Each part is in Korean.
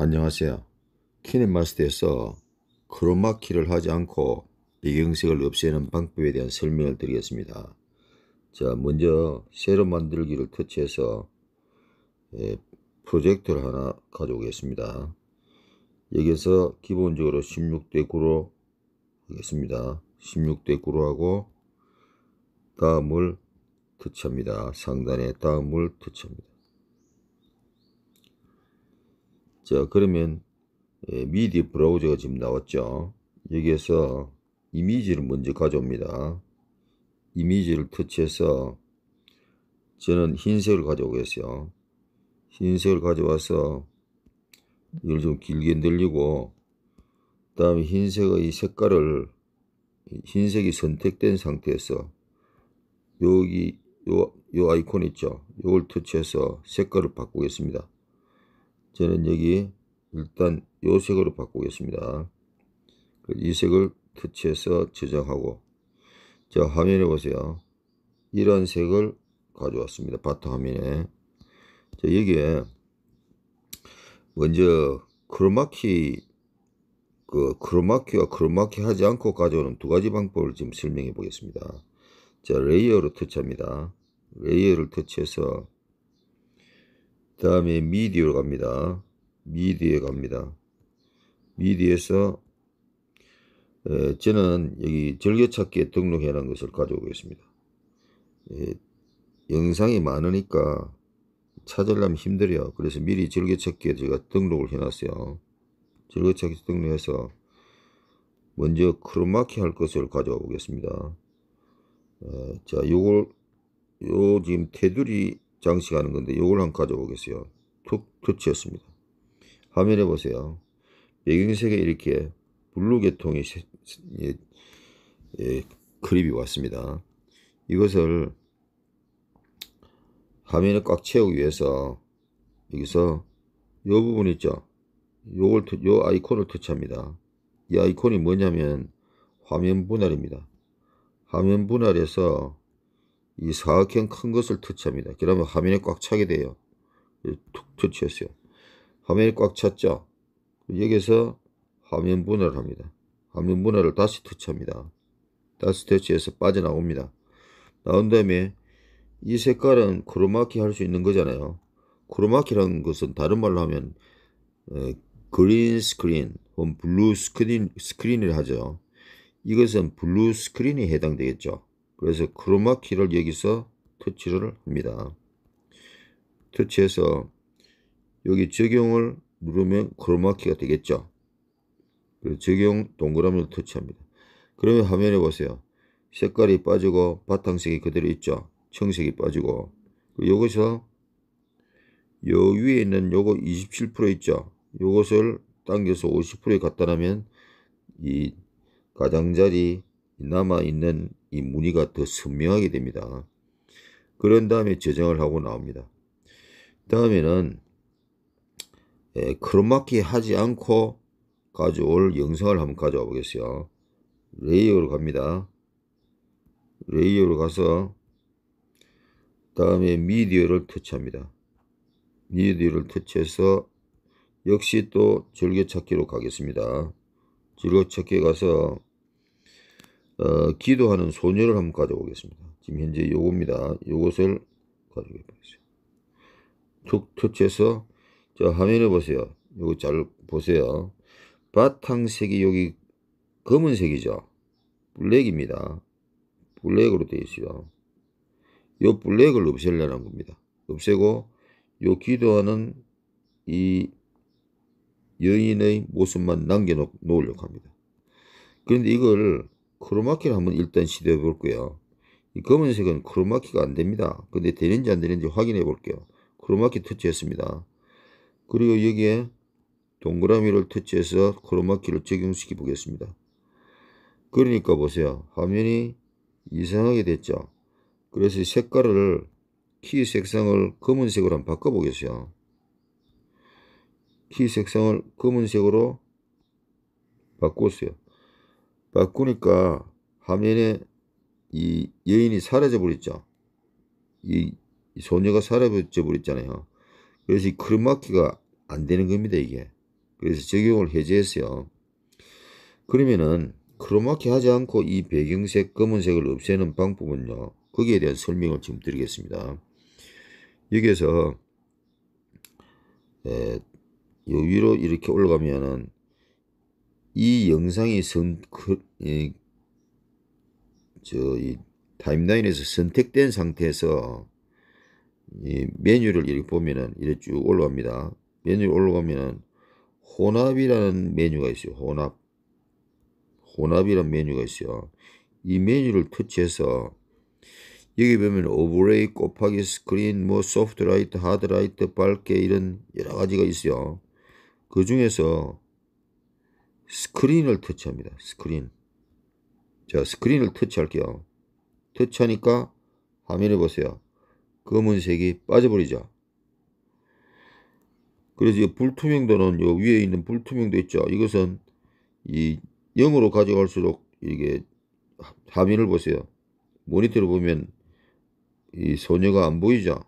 안녕하세요. 키넷마스터에서 크로마키를 하지 않고 비경색을 없애는 방법에 대한 설명을 드리겠습니다. 자, 먼저 새로 만들기를 터치해서 예, 프로젝트를 하나 가져오겠습니다. 여기서 기본적으로 16대 9로 하겠습니다. 16대 9로 하고 다음을 터치합니다. 상단에 다음을 터치합니다. 자 그러면 예, 미디 브라우저가 지금 나왔죠. 여기에서 이미지를 먼저 가져옵니다. 이미지를 터치해서 저는 흰색을 가져오겠어요. 흰색을 가져와서 이걸 좀 길게 늘리고 그 다음에 흰색의 색깔을 흰색이 선택된 상태에서 여기 요, 요 아이콘 있죠. 요걸 터치해서 색깔을 바꾸겠습니다. 저는 여기 일단 요 색으로 바꾸겠습니다. 그 이 색을 터치해서 저장하고 자 화면에 보세요. 이런 색을 가져왔습니다. 바탕 화면에 자 여기에 먼저 크로마키 그 크로마키와 크로마키 하지 않고 가져오는 두 가지 방법을 지금 설명해 보겠습니다. 자 레이어로 터치합니다. 레이어를 터치해서 그 다음에 미디어로 갑니다. 미디에 갑니다. 미디에서 에, 저는 여기 절개찾기에 등록해 놓은 것을 가져오겠습니다. 에, 예, 영상이 많으니까 찾으려면 힘들어요. 그래서 미리 절개찾기에 제가 등록을 해놨어요. 절개찾기 등록해서 먼저 크로마키 할 것을 가져와 보겠습니다. 에, 자, 요걸 요 지금 테두리 장식하는 건데 요걸 한번 가져보겠어요. 툭터치였습니다 화면에 보세요. 배경색에 이렇게 블루 계통의 예, 예, 크립이 왔습니다. 이것을 화면을 꽉 채우기 위해서 여기서 이 부분 있죠. 요걸 요 아이콘을 터치합니다. 이 아이콘이 뭐냐면 화면 분할입니다. 화면 분할에서 이 사각형 큰 것을 터치합니다. 그러면 화면에꽉 차게 돼요. 예, 툭 터치했어요. 화면이 꽉 찼죠? 여기서 화면 분할을 합니다. 화면 분할을 다시 터치합니다. 다시 터치해서 빠져나옵니다. 나온 다음에 이 색깔은 크로마키 할 수 있는 거잖아요. 크로마키라는 것은 다른 말로 하면 에, 그린 스크린 혹은 블루 스크린, 스크린을 하죠. 이것은 블루 스크린이 해당되겠죠. 그래서 크로마키를 여기서 터치를 합니다. 터치해서 여기 적용을 누르면 크로마키가 되겠죠. 그래서 적용 동그라미를 터치합니다. 그러면 화면에 보세요. 색깔이 빠지고 바탕색이 그대로 있죠. 청색이 빠지고 여기서 요 위에 있는 요거 27% 있죠. 요것을 당겨서 50%에 갖다 놓으면 이 가장자리 남아있는 이 무늬가 더 선명하게 됩니다. 그런 다음에 저장을 하고 나옵니다. 다음에는 예, 크로마키 하지 않고 가져올 영상을 한번 가져와 보겠어요. 레이어로 갑니다. 레이어로 가서 다음에 미디어를 터치합니다. 미디어를 터치해서 역시 또 즐겨찾기로 가겠습니다. 즐겨찾기 가서 어, 기도하는 소녀를 한번 가져보겠습니다. 지금 현재 요겁니다. 요것을 가져가 보겠습니다. 툭 터치해서 저 화면을 보세요. 요거 잘 보세요. 바탕색이 여기 검은색이죠. 블랙입니다. 블랙으로 되어 있어요. 요 블랙을 없애려는 겁니다. 없애고 요 기도하는 이 여인의 모습만 남겨놓으려고 합니다. 그런데 이걸 크로마키를 한번 일단 시도해 볼게요. 이 검은색은 크로마키가 안 됩니다. 근데 되는지 안 되는지 확인해 볼게요. 크로마키 터치했습니다. 그리고 여기에 동그라미를 터치해서 크로마키를 적용시켜 보겠습니다. 그러니까 보세요. 화면이 이상하게 됐죠. 그래서 색깔을 키 색상을 검은색으로 한번 바꿔보겠어요. 키 색상을 검은색으로 바꿨어요. 바꾸니까 화면에 이 여인이 사라져 버렸죠. 이, 이 소녀가 사라져 버렸잖아요. 그래서 이 크로마키가 안 되는 겁니다, 이게. 그래서 적용을 해제했어요. 그러면은 크로마키 하지 않고 이 배경색 검은색을 없애는 방법은요. 거기에 대한 설명을 지금 드리겠습니다. 여기에서 예, 요 위로 이렇게 올라가면은 이 영상이 선, 그, 이, 저, 이 타임라인에서 선택된 상태에서 이 메뉴를 이렇게 보면은 이렇게 쭉 올라갑니다. 메뉴 올라가면은 혼합이라는 메뉴가 있어요. 혼합. 혼합이라는 메뉴가 있어요. 이 메뉴를 터치해서 여기 보면 오브레이, 곱하기, 스크린, 뭐 소프트 라이트, 하드 라이트, 밝게 이런 여러 가지가 있어요. 그 중에서 스크린을 터치합니다. 스크린. 자, 스크린을 터치할게요. 터치하니까 화면을 보세요. 검은색이 빠져버리죠. 그래서 이 불투명도는 요 위에 있는 불투명도 있죠. 이것은 이 0으로 가져갈수록 이게 화면을 보세요. 모니터를 보면 이 소녀가 안 보이죠.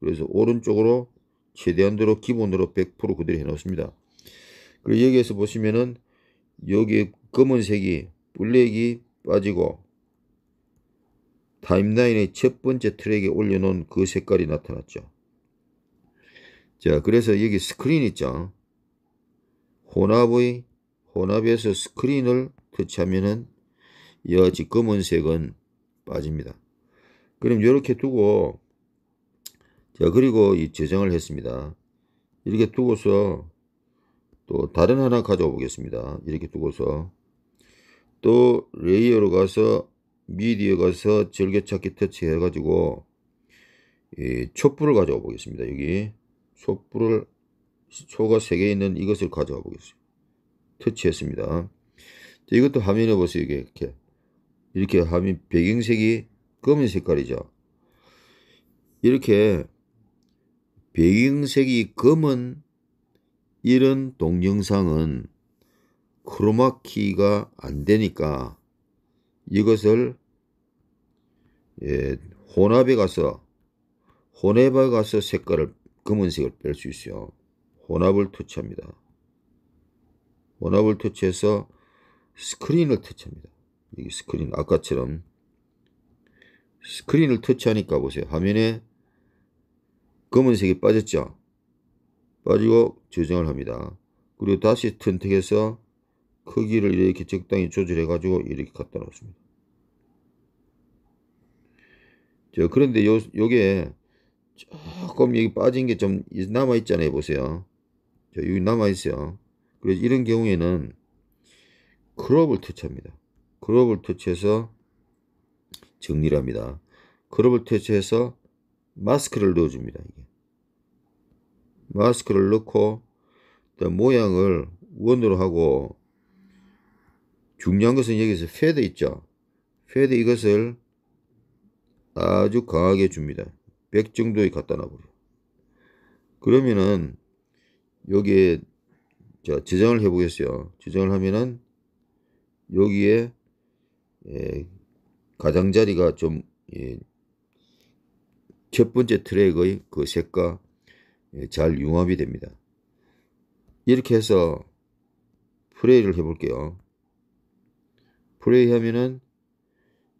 그래서 오른쪽으로 최대한대로 기본으로 100% 그대로 해놓습니다. 그리고 여기에서 보시면은 여기에 검은색이 블랙이 빠지고 타임라인의 첫 번째 트랙에 올려놓은 그 색깔이 나타났죠. 자 그래서 여기 스크린 있죠. 혼합의 혼합에서 스크린을 터치하면은 여지 검은색은 빠집니다. 그럼 이렇게 두고 자 그리고 이 저장을 했습니다. 이렇게 두고서 또 다른 하나 가져와 보겠습니다. 이렇게 두고서 또 레이어로 가서 미디어 가서 즐겨찾기 터치해 가지고 이 예, 촛불을 가져와 보겠습니다. 여기 촛불을 초가 3개 있는 이것을 가져와 보겠습니다. 터치했습니다. 이것도 화면에 보세요. 이게 이렇게 이렇게 화면 배경색이 검은 색깔이죠. 이렇게 배경색이 검은 이런 동영상은 크로마키가 안 되니까 이것을 예, 혼합에 가서 혼합에 가서 색깔을 검은색을 뺄 수 있어요. 혼합을 터치합니다. 혼합을 터치해서 스크린을 터치합니다. 여기 스크린 아까처럼 스크린을 터치하니까 보세요. 화면에 검은색이 빠졌죠. 빠지고 저장을 합니다. 그리고 다시 선택해서 크기를 이렇게 적당히 조절해가지고 이렇게 갖다 놓습니다. 자, 그런데 요, 요게 조금 여기 빠진 게 좀 남아있잖아요. 보세요. 자, 여기 남아있어요. 그래서 이런 경우에는 크롭을 터치합니다. 크롭을 터치해서 정리를 합니다. 크롭을 터치해서 마스크를 넣어줍니다. 이게. 마스크를 넣고 모양을 원으로 하고 중요한 것은 여기서 패드 있죠. 패드 이것을 아주 강하게 줍니다. 100 정도에 갖다 놔버려. 그러면은 여기에 자, 지정을 해 보겠어요. 지정을 하면은 여기에 예, 가장자리가 좀, 예, 첫 번째 트랙의 그 색과 예, 잘 융합이 됩니다. 이렇게 해서 플레이를 해볼게요. 플레이 하면은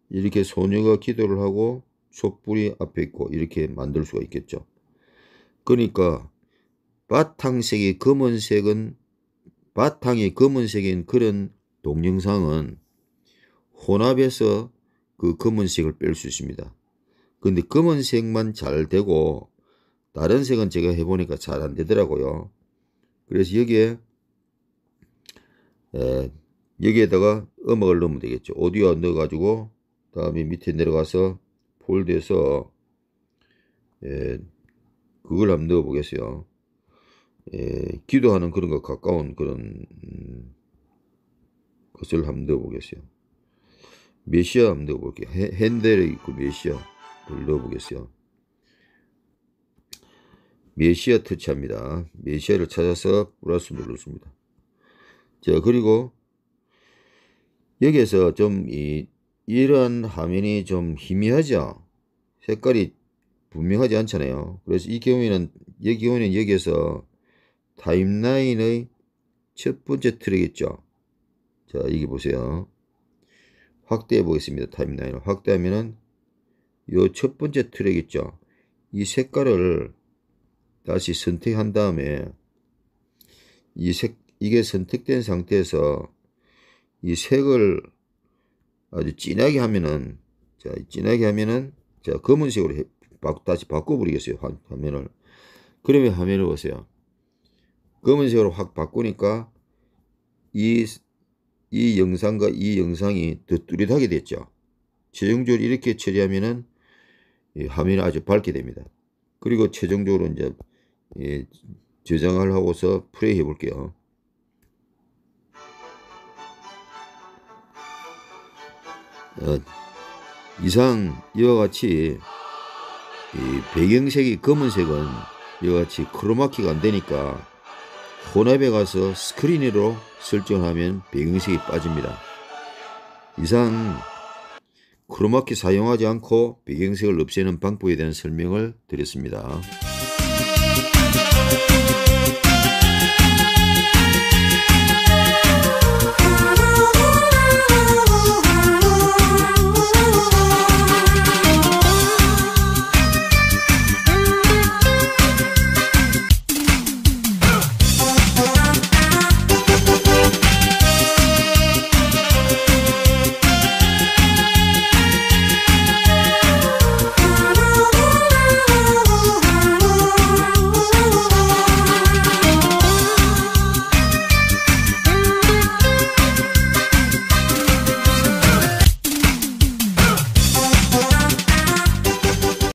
이렇게 소녀가 기도를 하고 촛불이 앞에 있고 이렇게 만들 수가 있겠죠. 그러니까 바탕색이 검은색은 바탕이 검은색인 그런 동영상은 혼합해서 그 검은색을 뺄 수 있습니다. 근데 검은색만 잘 되고 다른 색은 제가 해보니까 잘 안되더라고요. 그래서 여기에 에, 예, 여기에다가 음악을 넣으면 되겠죠. 오디오 넣어가지고 다음에 밑에 내려가서 폴드에서 에, 예, 그걸 한번 넣어보겠어요. 예, 기도하는 그런 것 가까운 그런 음, 것을 한번 넣어보겠어요. 메시아 한번 넣어볼게요. 핸델에 있고 그 메시아를 넣어보겠어요. 메시아 터치합니다. 메시아를 찾아서 플러스 누릅니다 자, 그리고 여기에서 좀 이, 이런 화면이 좀 희미하죠? 색깔이 분명하지 않잖아요. 그래서 이 경우에는, 이 경우에는 여기에서 타임라인의 첫 번째 트랙있죠 자, 여기 보세요. 확대해 보겠습니다. 타임라인을 확대하면은 요 첫 번째 트랙 있죠. 이 색깔을 다시 선택한 다음에 이 색, 이게 선택된 상태에서 이 색을 아주 진하게 하면은 자 진하게 하면은 자 검은색으로 해, 바, 다시 바꿔버리겠어요 화, 화면을 그러면 화면을 보세요 검은색으로 확 바꾸니까 이, 이 영상과 이 영상이 더 뚜렷하게 됐죠 최종적으로 이렇게 처리하면은 화면이 아주 밝게 됩니다 그리고 최종적으로 이제 예, 저장을 하고서 플레이 해볼게요. 어, 이상 이와 같이 배경색이 검은색은 이와 같이 크로마키가 안되니까 혼합에 가서 스크린으로 설정하면 배경색이 빠집니다. 이상 크로마키 사용하지 않고 배경색을 없애는 방법에 대한 설명을 드렸습니다. Música